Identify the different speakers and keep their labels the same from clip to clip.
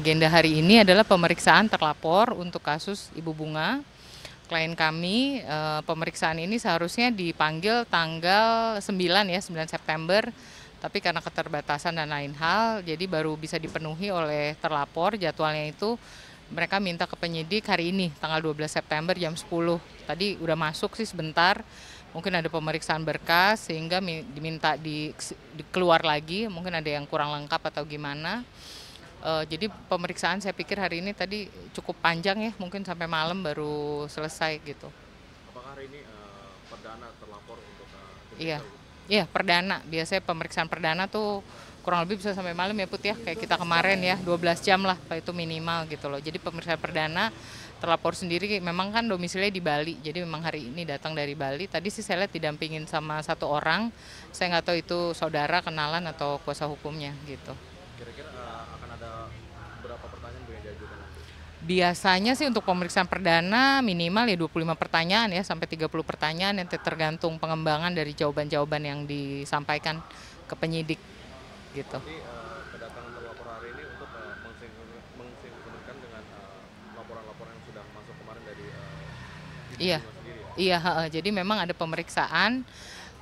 Speaker 1: agenda hari ini adalah pemeriksaan terlapor untuk kasus Ibu Bunga. Klien kami e, pemeriksaan ini seharusnya dipanggil tanggal 9 ya, 9 September. Tapi karena keterbatasan dan lain hal, jadi baru bisa dipenuhi oleh terlapor jadwalnya itu mereka minta ke penyidik hari ini tanggal 12 September jam 10. Tadi udah masuk sih sebentar. Mungkin ada pemeriksaan berkas sehingga diminta di, di keluar lagi, mungkin ada yang kurang lengkap atau gimana. Uh, jadi pemeriksaan saya pikir hari ini tadi cukup panjang ya, mungkin sampai malam baru selesai gitu. Apakah hari ini uh, perdana terlapor untuk uh, Iya. Gitu? Iya, perdana. Biasanya pemeriksaan perdana tuh kurang lebih bisa sampai malam ya Put ya, kayak kita kemarin ya, 12 jam lah itu minimal gitu loh. Jadi pemeriksaan perdana terlapor sendiri memang kan domisilinya di Bali. Jadi memang hari ini datang dari Bali. Tadi sih saya lihat didampingin sama satu orang. Saya nggak tahu itu saudara, kenalan atau kuasa hukumnya gitu. Kira-kira berapa pertanyaan Bu yang diajukan nanti? Biasanya sih untuk pemeriksaan perdana minimal ya 25 pertanyaan ya sampai 30 pertanyaan yang tergantung pengembangan dari jawaban-jawaban yang disampaikan ke penyidik gitu. Jadi, uh, kedatangan terlapor hari ini untuk uh, eh, mensinkronkan dengan eh, laporan-laporan uh, yang sudah masuk kemarin dari uh, Iya. Sendiri, ya? Iya, uh, jadi memang ada pemeriksaan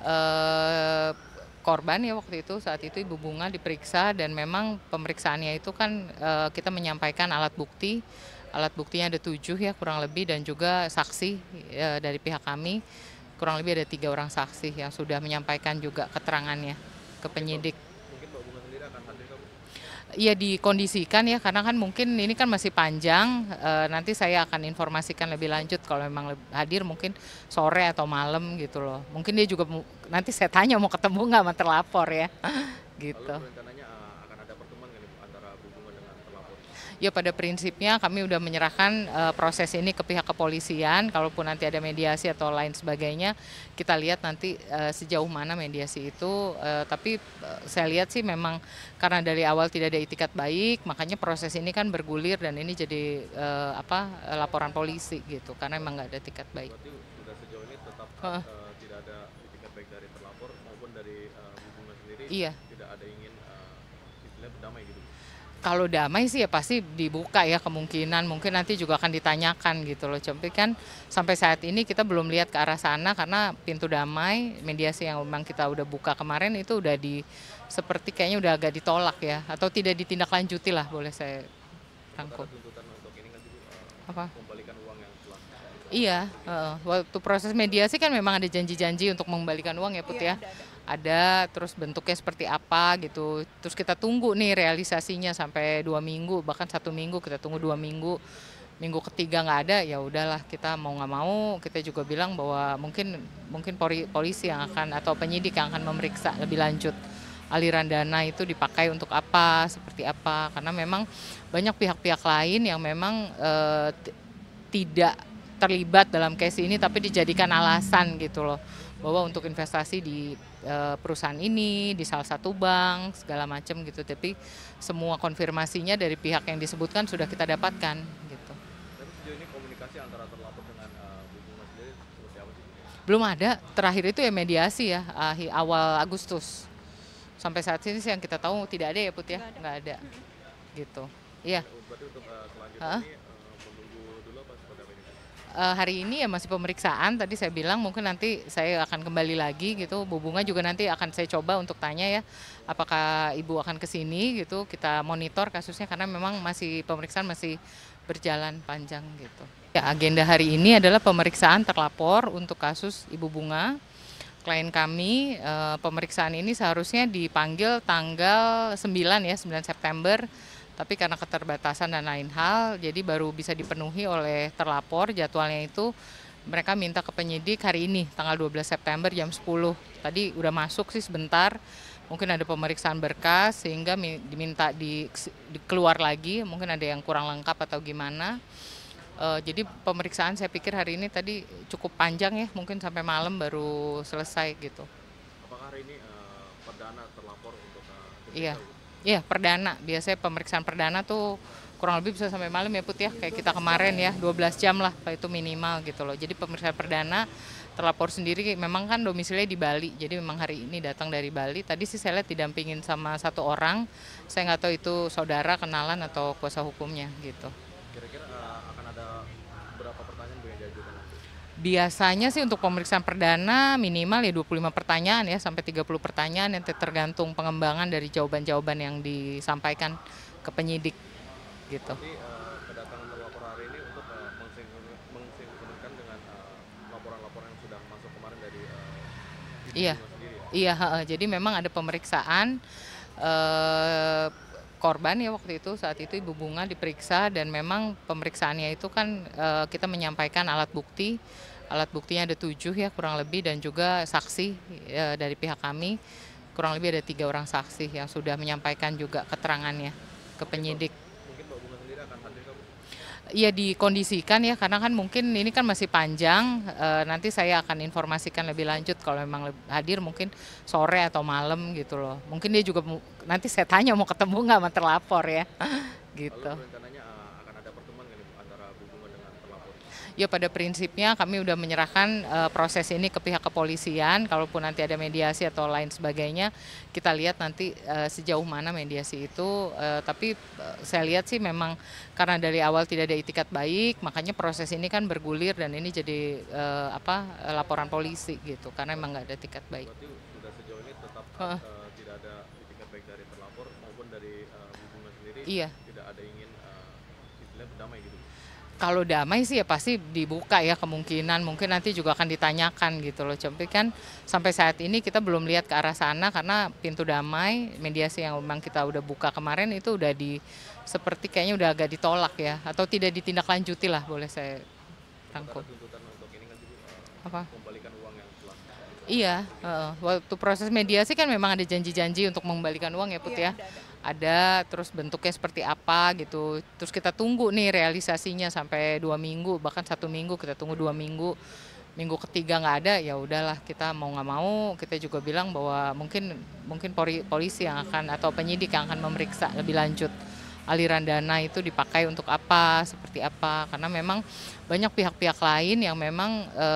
Speaker 1: uh, korban ya waktu itu saat itu ibu bunga diperiksa dan memang pemeriksaannya itu kan e, kita menyampaikan alat bukti alat buktinya ada tujuh ya kurang lebih dan juga saksi e, dari pihak kami kurang lebih ada tiga orang saksi yang sudah menyampaikan juga keterangannya ke penyidik ya dikondisikan ya karena kan mungkin ini kan masih panjang e, nanti saya akan informasikan lebih lanjut kalau memang hadir mungkin sore atau malam gitu loh mungkin dia juga nanti saya tanya mau ketemu nggak sama terlapor ya gitu Lalu, ya pada prinsipnya kami sudah menyerahkan uh, proses ini ke pihak kepolisian. Kalaupun nanti ada mediasi atau lain sebagainya, kita lihat nanti uh, sejauh mana mediasi itu. Uh, tapi uh, saya lihat sih memang karena dari awal tidak ada itikat baik, makanya proses ini kan bergulir dan ini jadi uh, apa laporan polisi gitu karena memang nggak ada etikat baik. sudah sejauh ini tetap tidak ada itikat baik dari terlapor maupun dari sendiri. Iya. Tidak ada ingin uh, istilah berdamai gitu kalau damai sih ya pasti dibuka ya kemungkinan mungkin nanti juga akan ditanyakan gitu loh tapi kan sampai saat ini kita belum lihat ke arah sana karena pintu damai mediasi yang memang kita udah buka kemarin itu udah di seperti kayaknya udah agak ditolak ya atau tidak ditindaklanjuti lah boleh saya tangkap eh, apa Iya, uh, waktu proses mediasi kan memang ada janji-janji untuk mengembalikan uang ya Put iya, ya ada terus bentuknya seperti apa gitu terus kita tunggu nih realisasinya sampai dua minggu bahkan satu minggu kita tunggu dua minggu minggu ketiga nggak ada ya udahlah kita mau nggak mau kita juga bilang bahwa mungkin mungkin polisi yang akan atau penyidik yang akan memeriksa lebih lanjut aliran dana itu dipakai untuk apa seperti apa karena memang banyak pihak-pihak lain yang memang e, tidak terlibat dalam case ini tapi dijadikan alasan gitu loh bahwa untuk investasi di e, perusahaan ini di salah satu bank segala macam gitu tapi semua konfirmasinya dari pihak yang disebutkan sudah kita dapatkan gitu. Tapi sejauh ini komunikasi antara terlapor dengan uh, Bu seperti apa sih? Belum ada. Terakhir itu ya mediasi ya awal Agustus. Sampai saat ini sih yang kita tahu tidak ada ya Put ya, nggak ada, gitu. Iya. Berarti untuk uh, ini uh, hari ini ya masih pemeriksaan. Tadi saya bilang mungkin nanti saya akan kembali lagi gitu. Bu Bunga juga nanti akan saya coba untuk tanya ya apakah ibu akan ke sini gitu. Kita monitor kasusnya karena memang masih pemeriksaan masih berjalan panjang gitu. Ya, agenda hari ini adalah pemeriksaan terlapor untuk kasus Ibu Bunga. Klien kami eh, pemeriksaan ini seharusnya dipanggil tanggal 9 ya, 9 September tapi karena keterbatasan dan lain hal, jadi baru bisa dipenuhi oleh terlapor jadwalnya itu mereka minta ke penyidik hari ini tanggal 12 September jam 10. Tadi udah masuk sih sebentar. Mungkin ada pemeriksaan berkas sehingga diminta di, di keluar lagi, mungkin ada yang kurang lengkap atau gimana. Uh, jadi pemeriksaan saya pikir hari ini tadi cukup panjang ya, mungkin sampai malam baru selesai gitu. Apakah hari ini uh, perdana terlapor untuk uh, Iya. Iya, perdana. Biasanya pemeriksaan perdana tuh kurang lebih bisa sampai malam ya Put ya, kayak kita kemarin ya, 12 jam lah itu minimal gitu loh. Jadi pemeriksaan perdana terlapor sendiri memang kan domisilinya di Bali, jadi memang hari ini datang dari Bali. Tadi sih saya lihat didampingin sama satu orang, saya nggak tahu itu saudara, kenalan atau kuasa hukumnya gitu. Kira-kira Biasanya sih untuk pemeriksaan perdana minimal ya 25 pertanyaan ya sampai 30 pertanyaan yang tergantung pengembangan dari jawaban-jawaban yang disampaikan ke penyidik gitu. Jadi, eh, eh, eh, Iya. Ya? Iya, jadi memang ada pemeriksaan uh, korban ya waktu itu saat itu ibu bunga diperiksa dan memang pemeriksaannya itu kan e, kita menyampaikan alat bukti alat buktinya ada tujuh ya kurang lebih dan juga saksi e, dari pihak kami kurang lebih ada tiga orang saksi yang sudah menyampaikan juga keterangannya ke penyidik ya dikondisikan ya karena kan mungkin ini kan masih panjang e, nanti saya akan informasikan lebih lanjut kalau memang hadir mungkin sore atau malam gitu loh mungkin dia juga nanti saya tanya mau ketemu nggak sama terlapor ya gitu ya pada prinsipnya kami sudah menyerahkan uh, proses ini ke pihak kepolisian. Kalaupun nanti ada mediasi atau lain sebagainya, kita lihat nanti uh, sejauh mana mediasi itu. Uh, tapi uh, saya lihat sih memang karena dari awal tidak ada itikat baik, makanya proses ini kan bergulir dan ini jadi uh, apa laporan polisi gitu karena memang nggak ada tiket baik. sudah sejauh ini tetap uh. Uh, tidak ada itikat baik dari terlapor maupun dari uh, hubungan sendiri. Iya. Tidak ada ingin uh, berdamai gitu kalau damai sih ya pasti dibuka ya kemungkinan mungkin nanti juga akan ditanyakan gitu loh tapi kan sampai saat ini kita belum lihat ke arah sana karena pintu damai mediasi yang memang kita udah buka kemarin itu udah di seperti kayaknya udah agak ditolak ya atau tidak ditindaklanjuti lah boleh saya rangkum apa Iya, uh, waktu proses mediasi kan memang ada janji-janji untuk mengembalikan uang ya Put iya, ya ada terus bentuknya seperti apa gitu terus kita tunggu nih realisasinya sampai dua minggu bahkan satu minggu kita tunggu dua minggu minggu ketiga nggak ada ya udahlah kita mau nggak mau kita juga bilang bahwa mungkin mungkin polisi yang akan atau penyidik yang akan memeriksa lebih lanjut aliran dana itu dipakai untuk apa seperti apa karena memang banyak pihak-pihak lain yang memang e,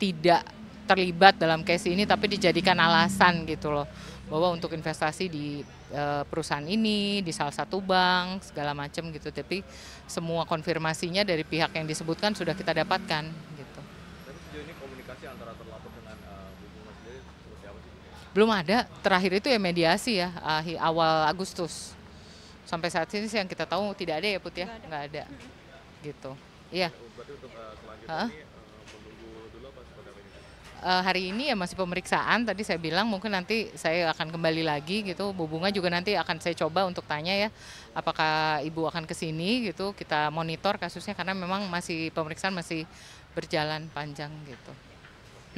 Speaker 1: tidak terlibat dalam case ini tapi dijadikan alasan gitu loh bahwa untuk investasi di e, perusahaan ini di salah satu bank segala macam gitu tapi semua konfirmasinya dari pihak yang disebutkan sudah kita dapatkan gitu. Tapi sejauh ini komunikasi antara terlapor dengan uh, seperti apa sih? Belum ada. Terakhir itu ya mediasi ya awal Agustus. Sampai saat ini sih yang kita tahu tidak ada ya Put ya, nggak ada. gitu. Iya. Berarti untuk uh, selanjutnya ini, Eh, hari ini ya masih pemeriksaan tadi saya bilang mungkin nanti saya akan kembali lagi gitu Bu Bunga juga nanti akan saya coba untuk tanya ya apakah Ibu akan ke sini gitu kita monitor kasusnya karena memang masih pemeriksaan masih berjalan panjang gitu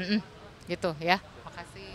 Speaker 1: mm -mm, gitu ya makasih